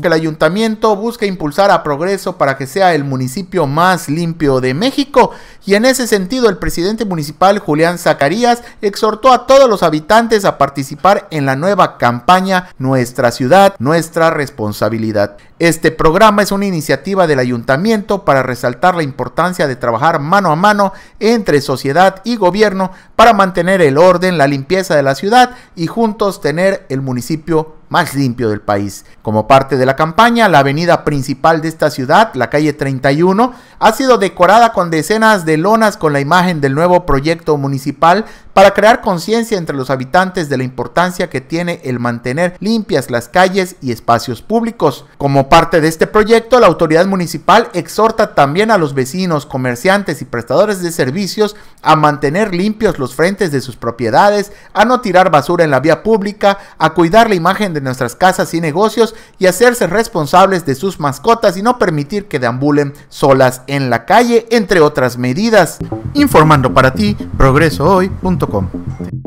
que el ayuntamiento busca impulsar a Progreso para que sea el municipio más limpio de México y en ese sentido el presidente municipal Julián Zacarías exhortó a todos los habitantes a participar en la nueva campaña Nuestra ciudad, nuestra responsabilidad. Este programa es una iniciativa del ayuntamiento para resaltar la importancia de trabajar mano a mano entre sociedad y gobierno para mantener el orden, la limpieza de la ciudad y juntos tener el municipio más limpio del país. Como parte de la campaña, la avenida principal de esta ciudad, la calle 31, ha sido decorada con decenas de lonas con la imagen del nuevo proyecto municipal para crear conciencia entre los habitantes de la importancia que tiene el mantener limpias las calles y espacios públicos. Como parte de este proyecto, la autoridad municipal exhorta también a los vecinos, comerciantes y prestadores de servicios a mantener limpios los frentes de sus propiedades, a no tirar basura en la vía pública, a cuidar la imagen de nuestras casas y negocios y hacerse responsables de sus mascotas y no permitir que deambulen solas en la calle, entre otras medidas. Informando para ti, progresohoy.com Gracias.